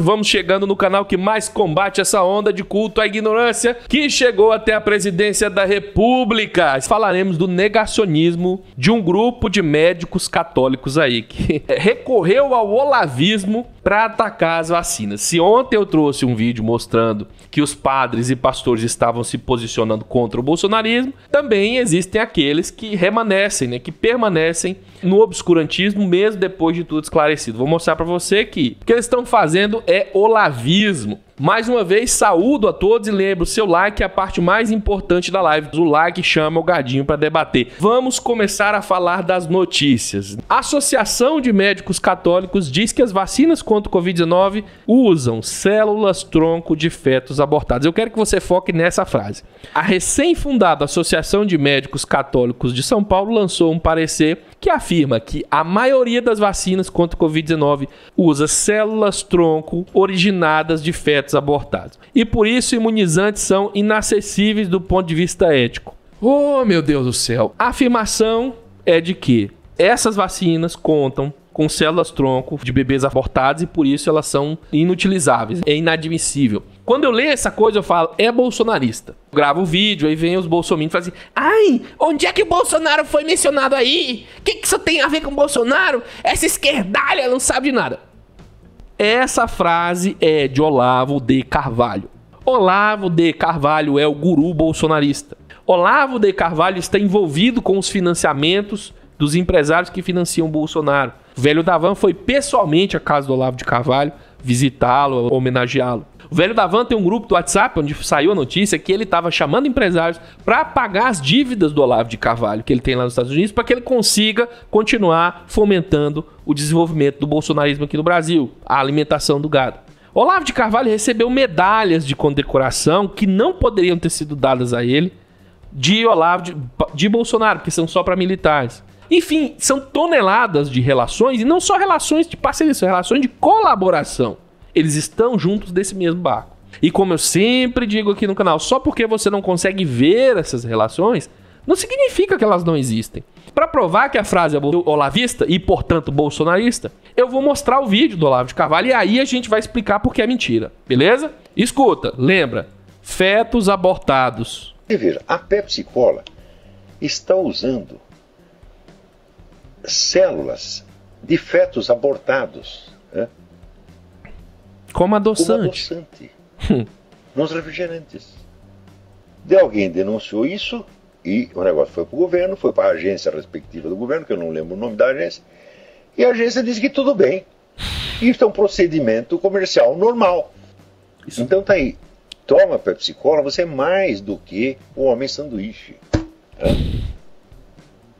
vamos chegando no canal que mais combate essa onda de culto à ignorância que chegou até a presidência da República. Falaremos do negacionismo de um grupo de médicos católicos aí que recorreu ao olavismo para atacar as vacinas. Se ontem eu trouxe um vídeo mostrando que os padres e pastores estavam se posicionando contra o bolsonarismo, também existem aqueles que remanescem, né, que permanecem no obscurantismo mesmo depois de tudo esclarecido. Vou mostrar para você que o que eles estão fazendo é olavismo. Mais uma vez, saúdo a todos e lembro, seu like é a parte mais importante da live. O like chama o gadinho para debater. Vamos começar a falar das notícias. A Associação de Médicos Católicos diz que as vacinas contra o Covid-19 usam células-tronco de fetos abortados. Eu quero que você foque nessa frase. A recém-fundada Associação de Médicos Católicos de São Paulo lançou um parecer que afirma que a maioria das vacinas contra o Covid-19 usa células-tronco originadas de fetos fetos abortados. E por isso imunizantes são inacessíveis do ponto de vista ético. Oh, meu Deus do céu! A afirmação é de que essas vacinas contam com células-tronco de bebês abortados e por isso elas são inutilizáveis. É inadmissível. Quando eu leio essa coisa, eu falo, é bolsonarista. Eu gravo o vídeo, aí vem os bolsominions e assim, ai, onde é que o Bolsonaro foi mencionado aí? O que, que isso tem a ver com o Bolsonaro? Essa esquerdalha não sabe de nada. Essa frase é de Olavo de Carvalho. Olavo de Carvalho é o guru bolsonarista. Olavo de Carvalho está envolvido com os financiamentos dos empresários que financiam Bolsonaro. O velho Davan foi pessoalmente à casa do Olavo de Carvalho visitá-lo, homenageá-lo. O velho Davan tem um grupo do WhatsApp onde saiu a notícia que ele estava chamando empresários para pagar as dívidas do Olavo de Carvalho que ele tem lá nos Estados Unidos para que ele consiga continuar fomentando o desenvolvimento do bolsonarismo aqui no Brasil, a alimentação do gado. Olavo de Carvalho recebeu medalhas de condecoração que não poderiam ter sido dadas a ele de Olavo de, de Bolsonaro, porque são só para militares. Enfim, são toneladas de relações, e não só relações de parceria, são relações de colaboração. Eles estão juntos desse mesmo barco. E como eu sempre digo aqui no canal, só porque você não consegue ver essas relações, não significa que elas não existem. Para provar que a frase é olavista e, portanto, bolsonarista, eu vou mostrar o vídeo do Olavo de Carvalho e aí a gente vai explicar por que é mentira, beleza? Escuta, lembra, fetos abortados. E veja, a Pepsi Cola está usando células de fetos abortados como adoçante. Como adoçante. Hum. nos refrigerantes. De alguém denunciou isso e o negócio foi para o governo, foi para a agência respectiva do governo, que eu não lembro o nome da agência, e a agência disse que tudo bem. Isso é um procedimento comercial normal. Isso. Então tá aí. Toma Pepsi Cola, você é mais do que o homem sanduíche. Tá?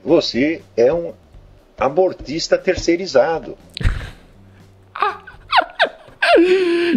Você é um abortista terceirizado.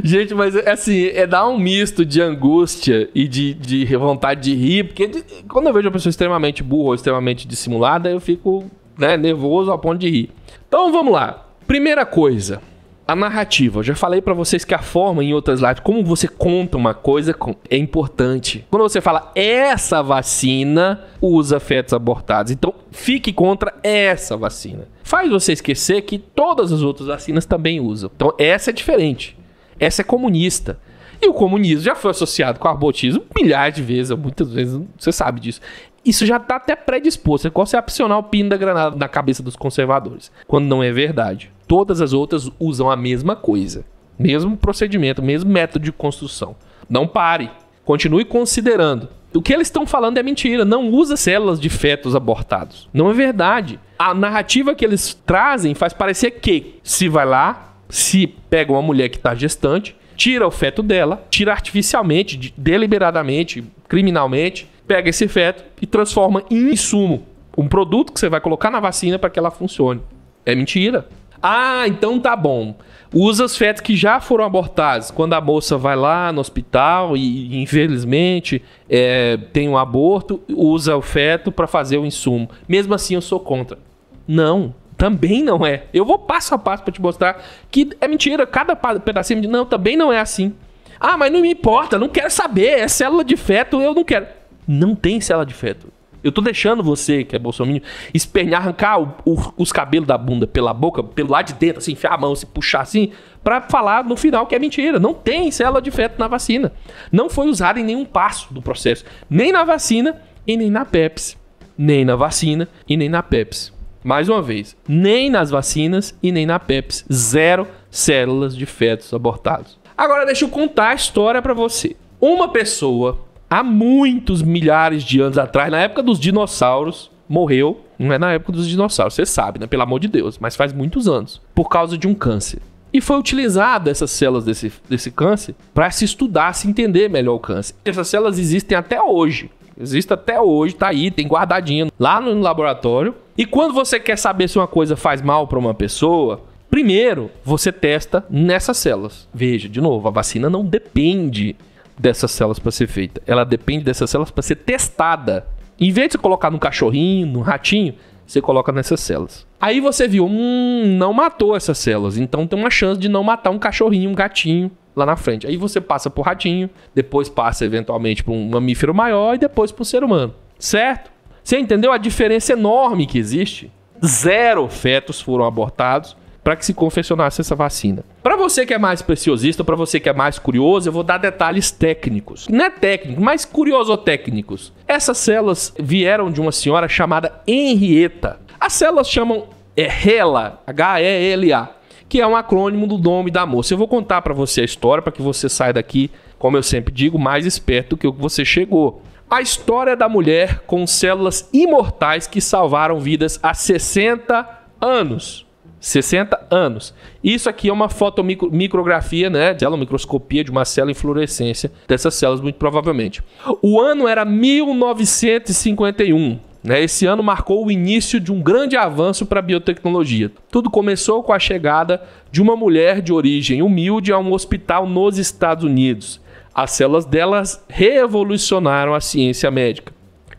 Gente, mas assim, é dar um misto de angústia e de, de vontade de rir, porque de, quando eu vejo uma pessoa extremamente burra ou extremamente dissimulada, eu fico né, nervoso ao ponto de rir. Então vamos lá. Primeira coisa, a narrativa. Eu já falei para vocês que a forma em outras lives, como você conta uma coisa, é importante. Quando você fala essa vacina usa fetos abortados, então fique contra essa vacina. Faz você esquecer que todas as outras vacinas também usam. Então essa é diferente essa é comunista. E o comunismo já foi associado com o arbotismo milhares de vezes, muitas vezes, você sabe disso. Isso já está até predisposto. É qual se opcional o pino da granada na cabeça dos conservadores, quando não é verdade. Todas as outras usam a mesma coisa, mesmo procedimento, mesmo método de construção. Não pare, continue considerando. O que eles estão falando é mentira. Não usa células de fetos abortados. Não é verdade. A narrativa que eles trazem faz parecer que se vai lá, se pega uma mulher que está gestante, tira o feto dela, tira artificialmente, deliberadamente, criminalmente, pega esse feto e transforma em insumo, um produto que você vai colocar na vacina para que ela funcione. É mentira. Ah, então tá bom. Usa os fetos que já foram abortados. Quando a moça vai lá no hospital e, infelizmente, é, tem um aborto, usa o feto para fazer o insumo. Mesmo assim, eu sou contra. Não, também não é. Eu vou passo a passo para te mostrar que é mentira. Cada pedacinho de não, também não é assim. Ah, mas não me importa, não quero saber. É célula de feto, eu não quero. Não tem célula de feto. Eu tô deixando você, que é bolsominion, espernear, arrancar o, o, os cabelos da bunda pela boca, pelo lado de dentro, assim, enfiar a mão, se puxar assim, para falar no final que é mentira. Não tem célula de feto na vacina. Não foi usada em nenhum passo do processo. Nem na vacina e nem na Pepsi. Nem na vacina e nem na Pepsi mais uma vez, nem nas vacinas e nem na Pepsi. Zero células de fetos abortados. Agora deixa eu contar a história para você. Uma pessoa, há muitos milhares de anos atrás, na época dos dinossauros, morreu. Não é na época dos dinossauros, você sabe, né? Pelo amor de Deus, mas faz muitos anos. Por causa de um câncer. E foi utilizada essas células desse, desse câncer para se estudar, se entender melhor o câncer. Essas células existem até hoje. Existe até hoje, tá aí, tem guardadinho lá no laboratório. E quando você quer saber se uma coisa faz mal para uma pessoa, primeiro você testa nessas células. Veja, de novo, a vacina não depende dessas células para ser feita. Ela depende dessas células para ser testada. Em vez de você colocar no cachorrinho, no ratinho, você coloca nessas células. Aí você viu, hum, não matou essas células, então tem uma chance de não matar um cachorrinho, um gatinho, lá na frente. Aí você passa pro ratinho, depois passa eventualmente para um mamífero maior e depois pro ser humano. Certo? Você entendeu a diferença enorme que existe? Zero fetos foram abortados para que se confeccionasse essa vacina. Para você que é mais preciosista, para você que é mais curioso, eu vou dar detalhes técnicos. Não é técnico, mas curioso técnicos. Essas células vieram de uma senhora chamada Henrietta. As células chamam é, HELA, H-E-L-A que é um acrônimo do nome da moça. Eu vou contar para você a história para que você saia daqui, como eu sempre digo, mais esperto do que você chegou. A história da mulher com células imortais que salvaram vidas há 60 anos. 60 anos. Isso aqui é uma fotomicrografia, né? Dela, uma microscopia de uma célula fluorescência dessas células, muito provavelmente. O ano era 1951. Né? Esse ano marcou o início de um grande avanço para a biotecnologia. Tudo começou com a chegada de uma mulher de origem humilde a um hospital nos Estados Unidos. As células delas revolucionaram a ciência médica.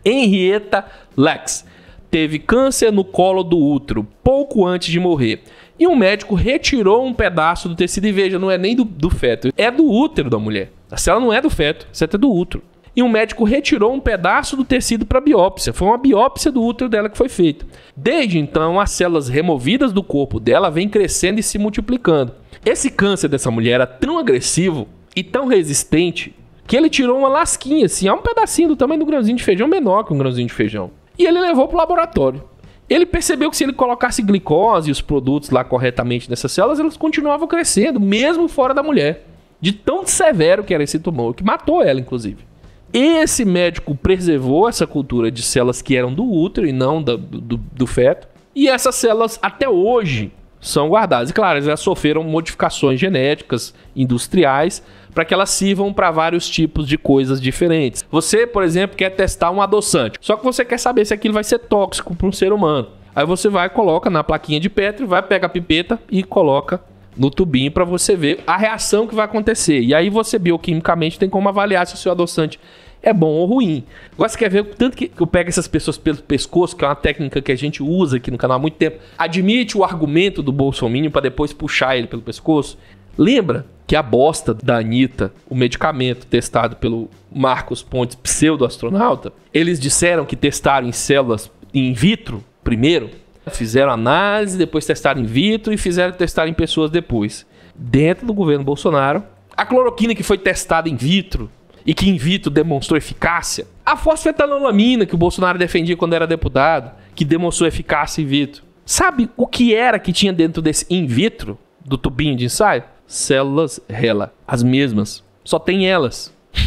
Henrietta Lacks teve câncer no colo do útero pouco antes de morrer. E um médico retirou um pedaço do tecido e veja, não é nem do, do feto, é do útero da mulher. A célula não é do feto, o feto é do útero e um médico retirou um pedaço do tecido para biópsia. Foi uma biópsia do útero dela que foi feita. Desde então, as células removidas do corpo dela vêm crescendo e se multiplicando. Esse câncer dessa mulher era tão agressivo e tão resistente que ele tirou uma lasquinha, assim, um pedacinho do tamanho do grãozinho de feijão, menor que um grãozinho de feijão. E ele levou para o laboratório. Ele percebeu que se ele colocasse glicose e os produtos lá corretamente nessas células, elas continuavam crescendo, mesmo fora da mulher. De tão severo que era esse tumor, que matou ela, inclusive esse médico preservou essa cultura de células que eram do útero e não do, do, do feto. E essas células, até hoje, são guardadas. E claro, elas sofreram modificações genéticas, industriais, para que elas sirvam para vários tipos de coisas diferentes. Você, por exemplo, quer testar um adoçante, só que você quer saber se aquilo vai ser tóxico para um ser humano. Aí você vai, coloca na plaquinha de Petri, vai, pega a pipeta e coloca no tubinho para você ver a reação que vai acontecer. E aí você bioquimicamente tem como avaliar se o seu adoçante é bom ou ruim. Agora você quer ver o tanto que eu pego essas pessoas pelo pescoço, que é uma técnica que a gente usa aqui no canal há muito tempo. Admite o argumento do Bolsonaro para depois puxar ele pelo pescoço. Lembra que a bosta da Anitta, o medicamento testado pelo Marcos Pontes, pseudoastronauta, eles disseram que testaram em células in vitro primeiro, Fizeram análise, depois testaram in vitro e fizeram testar em pessoas depois. Dentro do governo Bolsonaro, a cloroquina que foi testada in vitro e que in vitro demonstrou eficácia, a fosfetanolamina que o Bolsonaro defendia quando era deputado, que demonstrou eficácia in vitro. Sabe o que era que tinha dentro desse in vitro do tubinho de ensaio? Células rela, as mesmas. Só tem elas.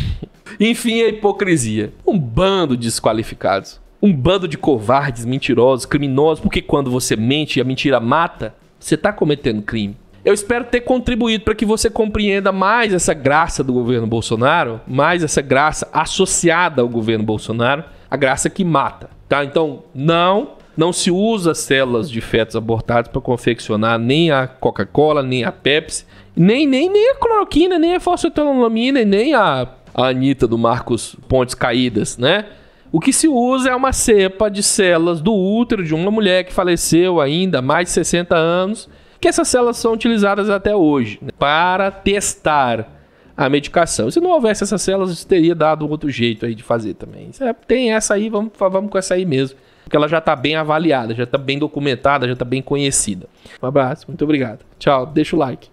Enfim, a é hipocrisia. Um bando de desqualificados um bando de covardes, mentirosos, criminosos, porque quando você mente e a mentira mata, você está cometendo crime. Eu espero ter contribuído para que você compreenda mais essa graça do governo Bolsonaro, mais essa graça associada ao governo Bolsonaro, a graça que mata, tá? Então, não, não se usa células de fetos abortados para confeccionar nem a Coca-Cola, nem a Pepsi, nem, nem, nem a cloroquina, nem a fosfetanolamina, nem a, a Anitta do Marcos Pontes Caídas, né? O que se usa é uma cepa de células do útero de uma mulher que faleceu ainda há mais de 60 anos, que essas células são utilizadas até hoje né, para testar a medicação. Se não houvesse essas células, teria dado outro jeito aí de fazer também. É, tem essa aí, vamos, vamos com essa aí mesmo. Porque ela já está bem avaliada, já está bem documentada, já está bem conhecida. Um abraço, muito obrigado. Tchau, deixa o like.